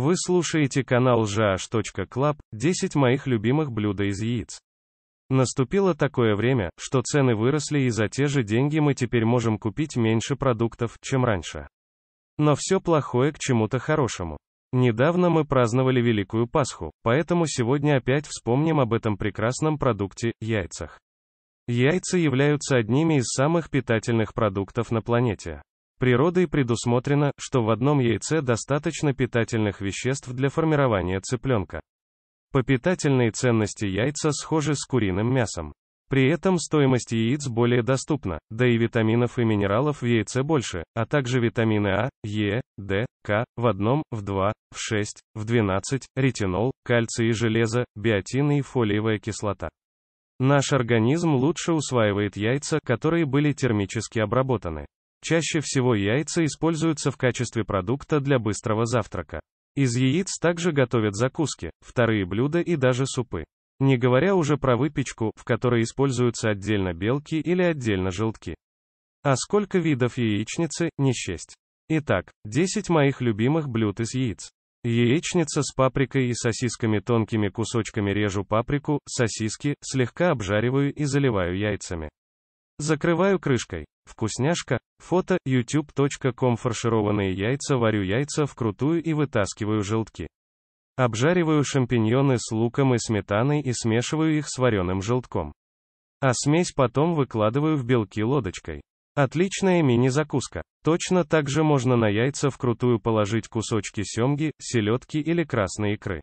Вы слушаете канал jash.club, 10 моих любимых блюда из яиц. Наступило такое время, что цены выросли и за те же деньги мы теперь можем купить меньше продуктов, чем раньше. Но все плохое к чему-то хорошему. Недавно мы праздновали Великую Пасху, поэтому сегодня опять вспомним об этом прекрасном продукте – яйцах. Яйца являются одними из самых питательных продуктов на планете. Природой предусмотрено, что в одном яйце достаточно питательных веществ для формирования цыпленка. По питательной ценности яйца схожи с куриным мясом. При этом стоимость яиц более доступна, да и витаминов и минералов в яйце больше, а также витамины А, Е, Д, К, в одном, в два, в шесть, в двенадцать, ретинол, кальций и железо, биотин и фолиевая кислота. Наш организм лучше усваивает яйца, которые были термически обработаны. Чаще всего яйца используются в качестве продукта для быстрого завтрака. Из яиц также готовят закуски, вторые блюда и даже супы. Не говоря уже про выпечку, в которой используются отдельно белки или отдельно желтки. А сколько видов яичницы, не счесть. Итак, 10 моих любимых блюд из яиц. Яичница с паприкой и сосисками тонкими кусочками режу паприку, сосиски, слегка обжариваю и заливаю яйцами. Закрываю крышкой. Вкусняшка. Фото. youtube.com Фаршированные яйца. Варю яйца вкрутую и вытаскиваю желтки. Обжариваю шампиньоны с луком и сметаной и смешиваю их с вареным желтком. А смесь потом выкладываю в белки лодочкой. Отличная мини-закуска. Точно так же можно на яйца вкрутую положить кусочки семги, селедки или красной икры.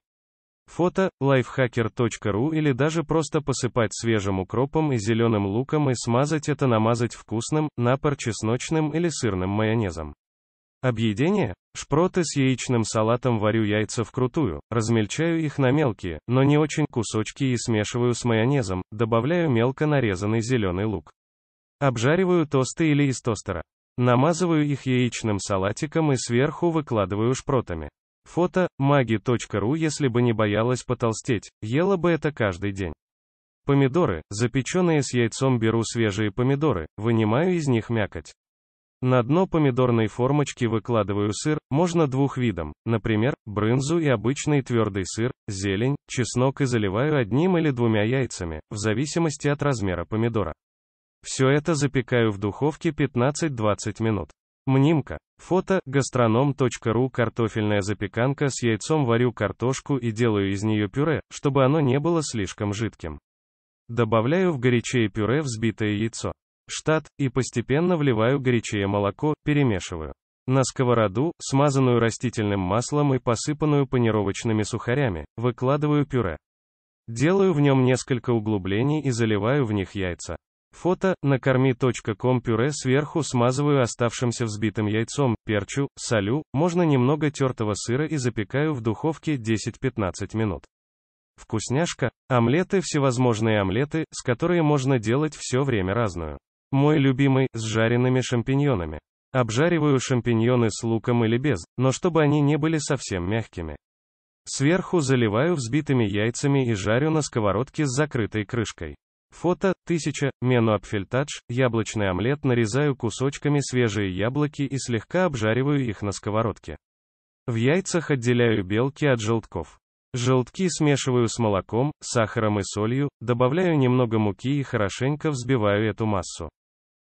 Фото – lifehacker.ru или даже просто посыпать свежим укропом и зеленым луком и смазать это намазать вкусным, напор чесночным или сырным майонезом. Объедение? Шпроты с яичным салатом варю яйца вкрутую, размельчаю их на мелкие, но не очень кусочки и смешиваю с майонезом, добавляю мелко нарезанный зеленый лук. Обжариваю тосты или из тостера. Намазываю их яичным салатиком и сверху выкладываю шпротами. Фото, маги.ру Если бы не боялась потолстеть, ела бы это каждый день. Помидоры, запеченные с яйцом беру свежие помидоры, вынимаю из них мякоть. На дно помидорной формочки выкладываю сыр, можно двух видом, например, брынзу и обычный твердый сыр, зелень, чеснок и заливаю одним или двумя яйцами, в зависимости от размера помидора. Все это запекаю в духовке 15-20 минут. Мнимка. Фото gastronom.ru Картофельная запеканка с яйцом варю картошку и делаю из нее пюре, чтобы оно не было слишком жидким. Добавляю в горячее пюре взбитое яйцо. Штат, и постепенно вливаю горячее молоко, перемешиваю. На сковороду, смазанную растительным маслом и посыпанную панировочными сухарями, выкладываю пюре. Делаю в нем несколько углублений и заливаю в них яйца. Фото, накорми.ком пюре сверху смазываю оставшимся взбитым яйцом, перчу, солю, можно немного тертого сыра и запекаю в духовке 10-15 минут. Вкусняшка, омлеты, всевозможные омлеты, с которыми можно делать все время разную. Мой любимый, с жареными шампиньонами. Обжариваю шампиньоны с луком или без, но чтобы они не были совсем мягкими. Сверху заливаю взбитыми яйцами и жарю на сковородке с закрытой крышкой. Фото, 1000, мену апфельтадж, яблочный омлет нарезаю кусочками свежие яблоки и слегка обжариваю их на сковородке. В яйцах отделяю белки от желтков. Желтки смешиваю с молоком, сахаром и солью, добавляю немного муки и хорошенько взбиваю эту массу.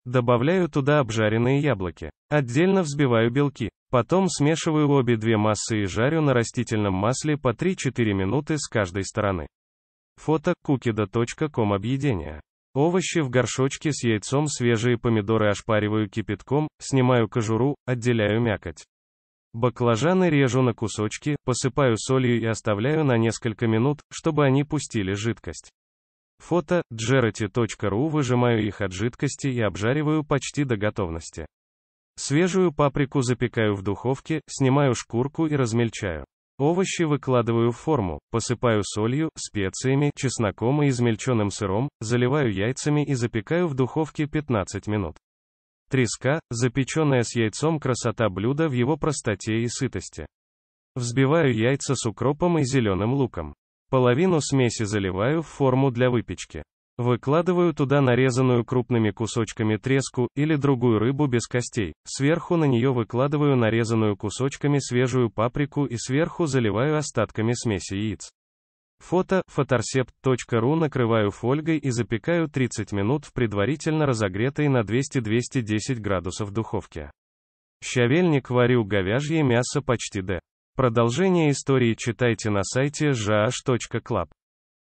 Добавляю туда обжаренные яблоки. Отдельно взбиваю белки. Потом смешиваю обе две массы и жарю на растительном масле по 3-4 минуты с каждой стороны. Фото кукида.ком объедение. Овощи в горшочке с яйцом, свежие помидоры ошпариваю кипятком, снимаю кожуру, отделяю мякоть. Баклажаны режу на кусочки, посыпаю солью и оставляю на несколько минут, чтобы они пустили жидкость. Фото, джерати.ру выжимаю их от жидкости и обжариваю почти до готовности. Свежую паприку запекаю в духовке, снимаю шкурку и размельчаю. Овощи выкладываю в форму, посыпаю солью, специями, чесноком и измельченным сыром, заливаю яйцами и запекаю в духовке 15 минут. Треска, запеченная с яйцом красота блюда в его простоте и сытости. Взбиваю яйца с укропом и зеленым луком. Половину смеси заливаю в форму для выпечки. Выкладываю туда нарезанную крупными кусочками треску, или другую рыбу без костей. Сверху на нее выкладываю нарезанную кусочками свежую паприку и сверху заливаю остатками смеси яиц. Фото, photorcept.ru накрываю фольгой и запекаю 30 минут в предварительно разогретой на 200-210 градусов духовке. Щавельник варю говяжье мясо почти до. Продолжение истории читайте на сайте jaah.club.